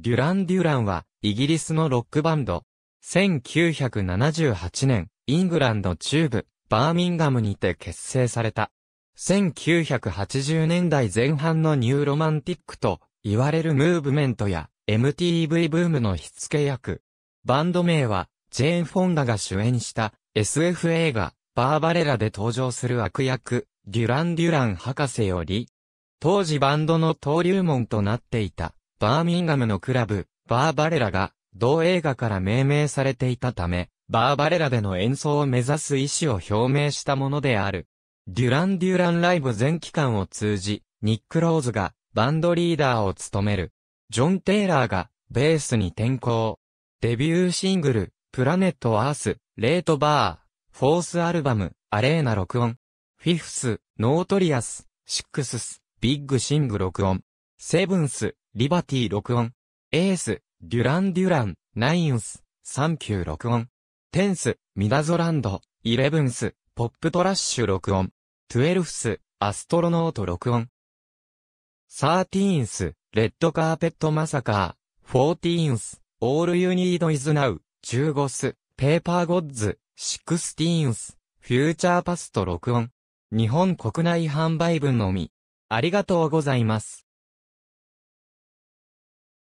デュラン・デュランは、イギリスのロックバンド。1978年、イングランド中部、バーミンガムにて結成された。1980年代前半のニューロマンティックと言われるムーブメントや MTV ブームの火付け役。バンド名は、ジェーン・フォンダが主演した SF 映画、バーバレラで登場する悪役、デュラン・デュラン博士より、当時バンドの登竜門となっていた、バーミンガムのクラブ、バーバレラが、同映画から命名されていたため、バーバレラでの演奏を目指す意思を表明したものである。デュラン・デュランライブ全期間を通じ、ニック・ローズがバンドリーダーを務める。ジョン・テイラーがベースに転向。デビューシングル、プラネット・アース、レート・バー、フォースアルバム、アレーナ録音。フィフス、ノートリアス、シックスス、ビッグシング録音。セブンス、リバティ録音。エース、デュラン・デュラン、ナインス、サンキュー録音。テンス、ミダゾランド、イレブンス、ポップトラッシュ録音。トゥエルフス、アストロノート録音。サーティーンス、レッドカーペットマサカー。フォーティーンス、オールユニードイズナウ。15ス、ペーパーゴッズ、シクスティーンス、フューチャーパスト録音。日本国内販売分のみ。ありがとうございます。